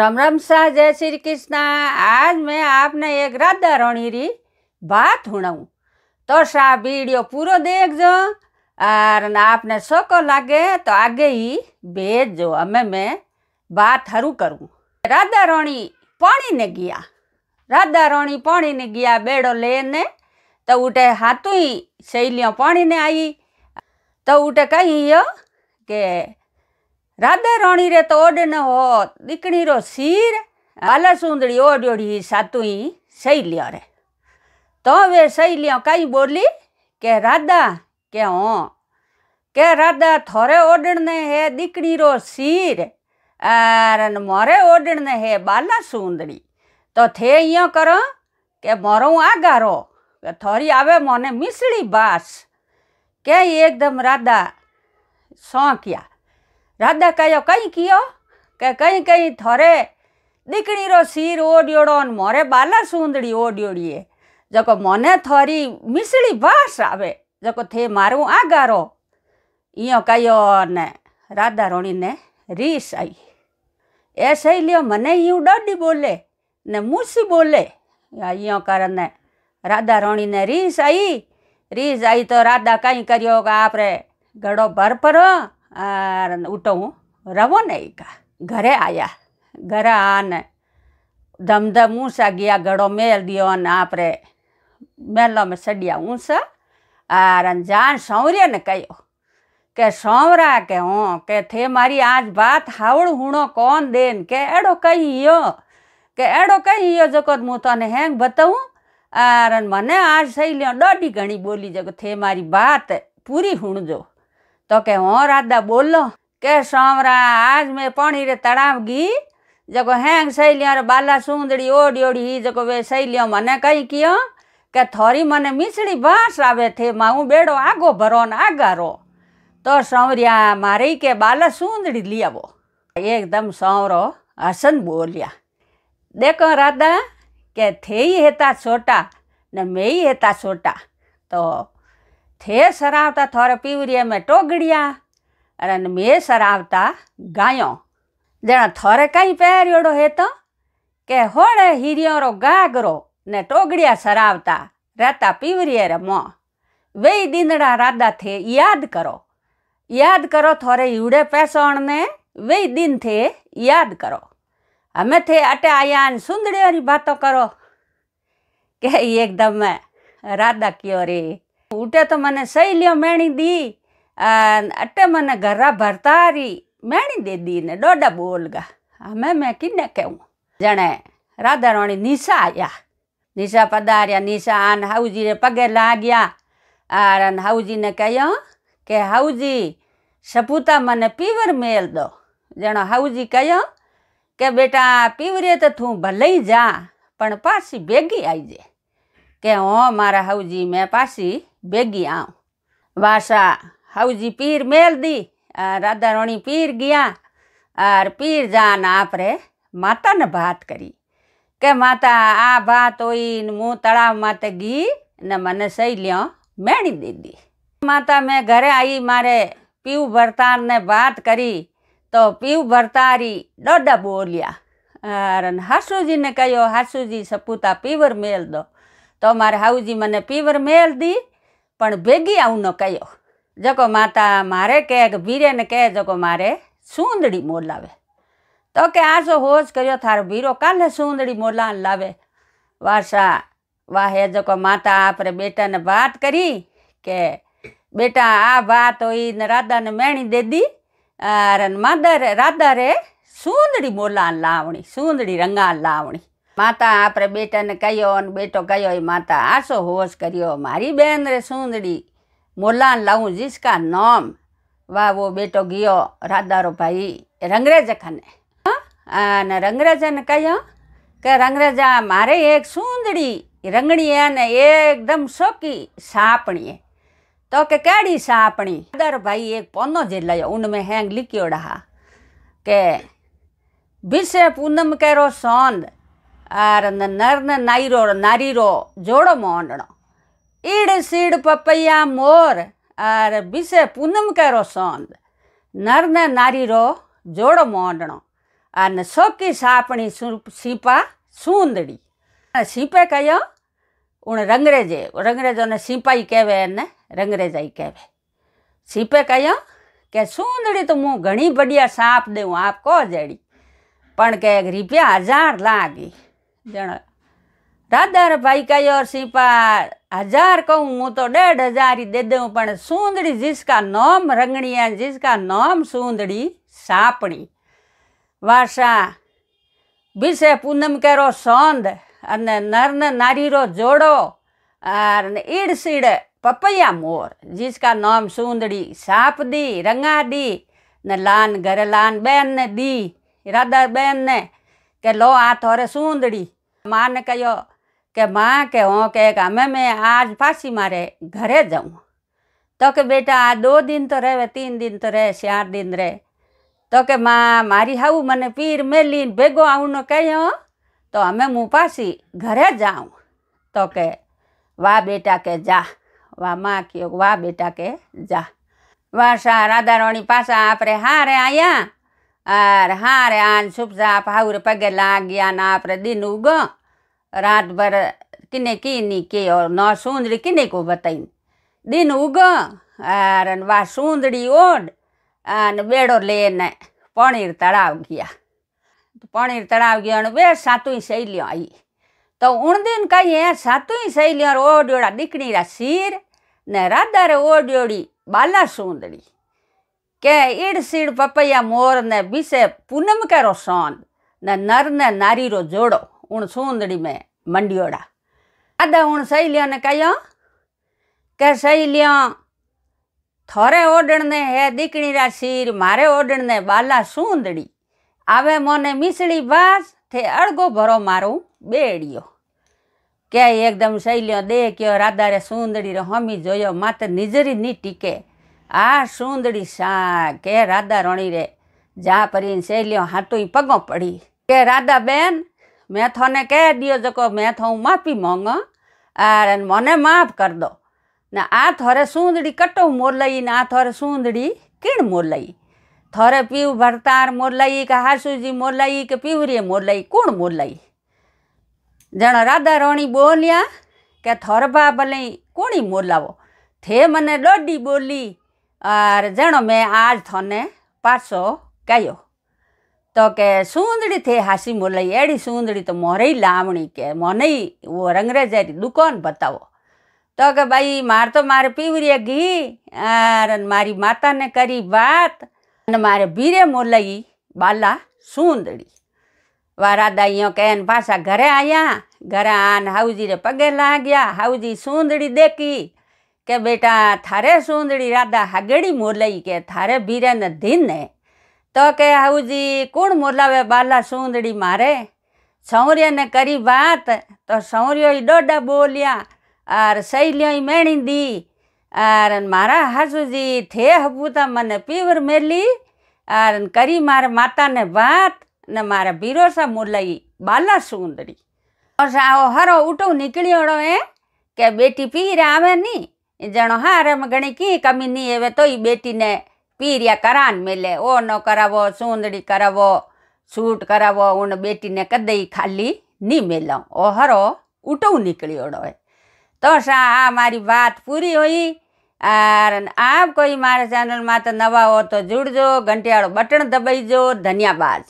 રામ રામ શાહ જય શ્રી કૃષ્ણ આજ મેં આપને એક રાધારણીરી વાત હુણાવું તો શાહ વિડીયો પૂરો દેખજો આર આપને શોકો લાગે તો આગે ઈ ભેજજો અમે મેં વાત હરું કરું રાધારણી પાણીને ગયા રાધારણી પાણીને ગયા બેડો લઈને તો ઉઠે હાથું શૈલીઓ પાણીને આવી તો ઉઠે કહી કે રાધા રોણી રે તો ઓડ ન હોત દીકણી રો શીર આલા સુંદરી ઓડ ઓઢી સાતુઈ શૈલ્ય રે તો હવે શૈલ્ય કાંઈ બોલી કે રાધા કે હો કે રાધા થોરે ઓડણને હે દીકણી રો શીર આરન મોરે ઓડણને હે બાલા સુંદરી તો થે અહીંયા કરો કે મોરો હું આગારો કે થોરી આવે મને મિસળી બાસ કે એકદમ રાધા સોંક્યા રાધા કહ્યો કંઈ કયો કે કંઈ કંઈ થોરે દીકરીરો શીર ઓડ્યોડો ને મોરે બાલા સુંદડી ઓડ્યોડીએ જકો મને થોરી મિસળી ભાષ આવે જકો થે મારું આ ગારો ઈયો કયો ને રાધા રોણીને રીસ આવી એ સહી લ્યો મને ઈયું ડડી બોલે ને મૂસી બોલે આ ઈયો કારણે રાધા રોણીને રીસ આવી રીસ આવી તો રાધા કંઈ કર્યો કે આપણે ઘડો ભર પર ಊಟವು ರವೋನೆ ಈಗ ಘರೆ ಆಯ ಘರ ಆನೆ दमद ऊँस गया गड़ो मेल दियो आप आपरे मेलो में सडिया ऊँस आर जान सौर्य ने कहो के सौरा के हो के थे मारी आज बात हावड़ हुणो कौन देन के एड़ो कहियो के एड़ो कहियो जको मुँ तने हैंग बताऊँ और मने आज सही लियो ॾाढी घणी बोली जेको थे मारी बात पूरी हुणजो તો કે राधा बोलो के કે સોમરા આજ મેં પાણી રે તળાવગી जको हैंग सैलिया रे बाला सुंदड़ी ओडी ओडी ही जको वे सैलिया मने कहीं कियो के थोरी मने मिसड़ी भाष आवे थे माऊ बेड़ो आगो भरो आगारो तो सौरिया मारे के बाला सुंदड़ी लिया वो एकदम सौरो हसन बोलिया देखो राधा के थे ही हेता छोटा न मैं ही हेता छोटा तो થે સરાવતા થોર પીવરીએ મેં ટોગડિયા અને મેં સરાવતા ગાયો જણા થોરે કાંઈ પહેર્યોડો હે તો કે હોળે હિરિયોરો ગાગરો ને ટોગડિયા સરાવતા રાતા પીવરીએ રે મો વેઈ દીનડા રાદા થે યાદ કરો યાદ કરો થોરે ઈવડે પેસણને વેઈ દિન થે યાદ કરો અમે થે અટે આયાન સુંદડીઓની વાતો કરો કે એકદમ રાદા કયો રે ಊಟ ತ ಮನೆ ಸೈಲ್ಯ ಮೇಣಿದಿ ಅಟ್ಟೆ ಮನೆ ಗರ ಬರ್ತಾರಿ ಮೇಣಿದೆದ್ದೀನ ದೊಡ್ಡ ಬೋಲ್ಗ ಆಮೇಲೆ ಮೇ ಕಿನ್ನೆ ಕೇವು ಜಣೆ ರಾಧಾರಾಣಿ ನಿಶಾ ಆಯ ನಿಶಾ ಪದಾರ್ಯ ನಿಶಾ ಆನ್ ಹೌಜಿನ ಪಗೆ लाग्या आरन हाउजी ने कहो कि हाउजी सपूता मने पीवर मेल दो जण हाउजी कहो કે બેટા પીવરે તો તું ભલે જા પણ પાછી ભેગી આવીજે કે હો મારા હાઉજી મેં પાછી ભેગી આ વાસા હાઉજી પીર મેલ દી રાધારણી પીર ગયા આર પીર જાન આપણે માતાને ભાત કરી કે માતા આ ભાત હોઈને હું તળાવમાં તે ગઈ ને મને શૈલ્યો મેણી દીધી માતા મેં ઘરે આવી મારે પીવ ભરતારને વાત કરી તો પીવ ભરતારી દોડા બોલ્યા અને હાસુજીને કહ્યો હાસુજી સપૂતા પીવર મેલ દો તો મારે હાઉજી મને પીવર મેલ દી પણ ભેગી આવું ન કહ્યો જકો માતા મારે કે બીરેને કહે જકો મારે સુંદડી મોલાવે તો કે આ જો હોજ કર્યો થારો બીરો કાલે સુંદડી મોલા લાવે વાસા વાહે જકો માતા આપણે બેટાને વાત કરી કે બેટા આ વાત હોય રાધાને મેણી દેદી અરે માદર રાધા રે સુંદડી મોલા લાવણી સુંદડી રંગા લાવણી માતા આપણે બેટાને કહ્યો અને બેટો કહ્યો એ માતા આસો હોશ કર્યો મારી બેન રે સુંદડી મોલાન લાવું જીસકા નોમ વાહ વો બેટો ગયો રાદારો ભાઈ રંગરેજ ખને અને રંગરેજને કહ્યો કે રંગરેજા મારે એક સુંદડી રંગણી અને એકદમ શોકી સાપણીએ તો કે કેડી સાપણી રાદારો ભાઈ એક પોનો જે લયો ઉનમે હેંગ લીક્યોડા કે ભીસે પૂનમ કેરો સોંદ ಆರನ ನರ್ನ ನೈರೋಳ ನರಿರೋ ಜೋಡೋ ಮೋಂಡಣ ಈಡ ಸೀಡ್ ಪಪ್ಪಯ್ಯ ಮೋರ್ ಆರ ಬಿಸೆ ಪುನಮ್ ಕರೋ ಸೋಂದ್ ನರ್ನ ನಾರಿರೋ ಜೋಡೋ ಮೋಂಡಣೋ ಆರ್ನ ಸೊಕ್ಕಿ ಸಾಪಣಿ ಸು ಸೀಪಾ સૂંદડી સીપે કયો ઉણ રંગરેજે રંગરેજોને સીપાઈ કહેવાય અને રંગરેજાઈ કહેવાય સીપે કયો કે સૂંદડી તો હું ઘણી બઢિયા સાપ દઉં આપ કહો જડી પણ કે રૂપિયા હજાર લાગી જણાવ્યું રાધારભાઈ કયો સિપાર હજાર કહું હું તો દેઢ હજારી દે દઉં પણ સુંદડી જીસકા નોમ રંગણિયા જીસકા નોમ સુંદડી સાપણી વાસા વિશે પૂનમ કેરો સોંદ અને નર્ન નારીરો જોડો અને ઈડસીડ પપૈયા મોર જીસકા નોમ સુંદડી સાપદી રંગાડી ને લાન ઘરે લાન બેન ને દી રાધા બેન ને लो आ આ सूंदड़ी સુંદડી માને કહ્યો કે માં કે હું કે અમે મેં आज फांसी मारे घरे जाऊँ तो के बेटा आ दो दिन तो रहे तीन दिन तो रहे चार दिन रहे तो के माँ मारी हाउ मैंने पीर मेली भेगो आऊनो कहो तो हमें मुँह पासी घरे जाऊँ तो के वाह बेटा के जा वाह माँ क्यों वाह बेटा के जा वाह शाह राधा रानी पासा आप रे हारे आया आर हारे आन सुबसा फाउर पगे ला गया नाप दिन उग रात भर किने की नी के और न सुंदरी किने को बताइन दिन उग आर वह सूंदड़ी ओढ़ और बेड़ो लेने पौणीर तड़ाव गया तो पौणीर तड़ाव गया वे सातुई सहेलियों आई तो उन दिन कही है सातुई सहेलियों ओड्योड़ा दिकड़ी रा सिर ने राधा रे बाला सूंदड़ी કે ઈડસીડ પપૈયા મોરને બીસે પૂનમ કેરો સોન ને નર ને નારીરો જોડો ઉણ સૂંદડી મેં મંડિયોડા આદા ઉણ શૈલ્યોને કહ્યો કે શૈલ્યો થોરે ઓડણને હે દીકણીરા શીર મારે ઓડણને બાલા સૂંદડી આવે મોને મીસળી ભાસ થે અળગો ભરો મારું બેડિયો કે એકદમ શૈલ્યો દે કયો રાધારે સૂંદડી હમી જોયો માત્ર નિજરી ની ટીકે આ સુંદડી સા કે રાધા રોણી રે જા પરીને સહેલીઓ હાટુઈ પગો પડી કે રાધા બેન મેં થોને કહે દિયો જકો મેં થો હું માફી મોંગ આ મને માફ કર દો ને આ થોરે સુંદડી કટો મોરલઈ ને આ થોરે સુંદડી કીણ મોરલઈ થોરે પીવ ભરતાર મોરલઈ કે હાસુજી મોરલઈ કે પીવરીએ મોરલઈ કોણ મોરલઈ જણ રાધા રોણી બોલ્યા કે થોરભા ભલે કોણી મોરલાવો થે મને ડોડી બોલી আর জানো মে আজ থনে પાછો કાયો તો કે સુંદડીથી હાસી મોલાઈ એડી સુંદડી તો મોરે લાવણી કે મને ઓ રંગરેજારી દુકાન બતાવો તો કે ભાઈ માર તો મારે પીવરીએ ઘી અને મારી માતાને કરી વાત અને મારે બીરે મોલાઈ બાલા સુંદડી વારાદાઈઓ કે પાછા ઘરે આવ્યા ઘરે આન હાઉજીરે પગે લાગ્યા હાઉજી સુંદડી દેખી કે બેટા થારે સુંદરી રાધા હાગડી મોરલાઈ કે થારે બીરાને ધીને તો કે હાઉજી કોણ મોરલાવે બાલા સુંદરી મારે સૌર્યને કરી વાત તો સૌર્યોય ડોડા બોલ્યા આર શૈલ્યોય મેણી દી આર મારા હાસુજી થે હપુતા મને પીવર મેલી આર કરી મારા માતાને વાત ને મારા બિરોસા મોરલાઈ બાલા સુંદરી આવો હરો ઉઠો નીકળ્યો એ કે બેટી પીર આવે નહીં જણો હા ગણી કી કમી નહીં હવે તોય બેટીને પીર્યા કરાન મેલે ઓનો કરાવો સુંદડી કરાવો સૂટ કરાવો ઉણ બેટીને કદઈ ખાલી નહીં મેલો ઓ હરો ઉટવ નીકળી ઓડો તો શા આ મારી વાત પૂરી હોઈ આર આપ કોઈ મારા ચેનલમાં તો નવા હો તો જોડજો ઘંટિયાળો બટન દબાઈજો ધન્યવાદ